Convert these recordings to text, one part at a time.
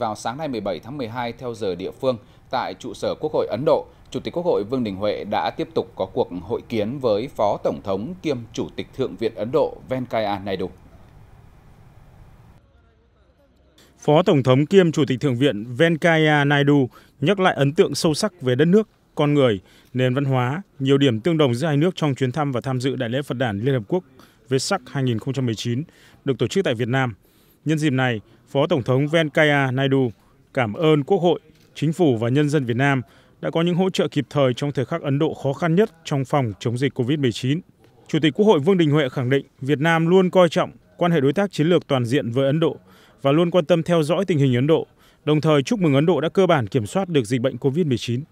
Vào sáng nay 17 tháng 12 theo giờ địa phương, tại trụ sở Quốc hội Ấn Độ, Chủ tịch Quốc hội Vương Đình Huệ đã tiếp tục có cuộc hội kiến với Phó Tổng thống kiêm Chủ tịch Thượng viện Ấn Độ Venkaya Naidu. Phó Tổng thống kiêm Chủ tịch Thượng viện Venkaya Naidu nhắc lại ấn tượng sâu sắc về đất nước, con người, nền văn hóa, nhiều điểm tương đồng giữa hai nước trong chuyến thăm và tham dự Đại lễ Phật đản Liên Hợp Quốc Vesak 2019 được tổ chức tại Việt Nam – nhân dịp này phó tổng thống venkaya naidu cảm ơn quốc hội chính phủ và nhân dân việt nam đã có những hỗ trợ kịp thời trong thời khắc ấn độ khó khăn nhất trong phòng chống dịch covid 19 chủ tịch quốc hội vương đình huệ khẳng định việt nam luôn coi trọng quan hệ đối tác chiến lược toàn diện với ấn độ và luôn quan tâm theo dõi tình hình ấn độ đồng thời chúc mừng ấn độ đã cơ bản kiểm soát được dịch bệnh covid 19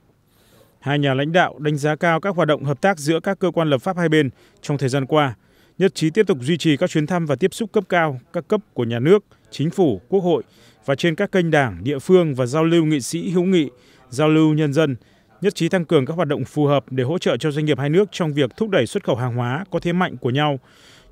hai nhà lãnh đạo đánh giá cao các hoạt động hợp tác giữa các cơ quan lập pháp hai bên trong thời gian qua nhất trí tiếp tục duy trì các chuyến thăm và tiếp xúc cấp cao các cấp của nhà nước chính phủ quốc hội và trên các kênh đảng địa phương và giao lưu nghị sĩ hữu nghị giao lưu nhân dân nhất trí tăng cường các hoạt động phù hợp để hỗ trợ cho doanh nghiệp hai nước trong việc thúc đẩy xuất khẩu hàng hóa có thế mạnh của nhau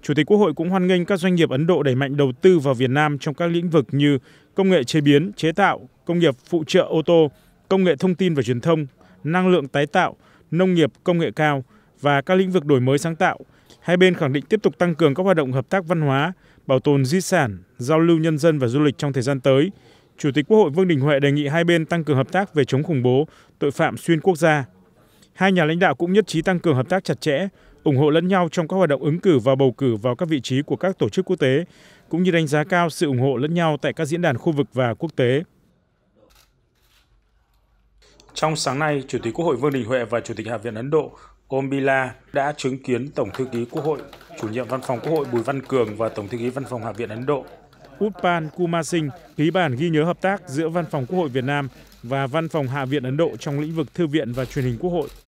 chủ tịch quốc hội cũng hoan nghênh các doanh nghiệp ấn độ đẩy mạnh đầu tư vào việt nam trong các lĩnh vực như công nghệ chế biến chế tạo công nghiệp phụ trợ ô tô công nghệ thông tin và truyền thông năng lượng tái tạo nông nghiệp công nghệ cao và các lĩnh vực đổi mới sáng tạo hai bên khẳng định tiếp tục tăng cường các hoạt động hợp tác văn hóa bảo tồn di sản giao lưu nhân dân và du lịch trong thời gian tới chủ tịch quốc hội vương đình huệ đề nghị hai bên tăng cường hợp tác về chống khủng bố tội phạm xuyên quốc gia hai nhà lãnh đạo cũng nhất trí tăng cường hợp tác chặt chẽ ủng hộ lẫn nhau trong các hoạt động ứng cử và bầu cử vào các vị trí của các tổ chức quốc tế cũng như đánh giá cao sự ủng hộ lẫn nhau tại các diễn đàn khu vực và quốc tế trong sáng nay, Chủ tịch Quốc hội Vương Đình Huệ và Chủ tịch Hạ viện Ấn Độ Ombila đã chứng kiến Tổng thư ký Quốc hội, chủ nhiệm văn phòng Quốc hội Bùi Văn Cường và Tổng thư ký văn phòng Hạ viện Ấn Độ Upan Kumar Singh ký bản ghi nhớ hợp tác giữa Văn phòng Quốc hội Việt Nam và Văn phòng Hạ viện Ấn Độ trong lĩnh vực thư viện và truyền hình Quốc hội.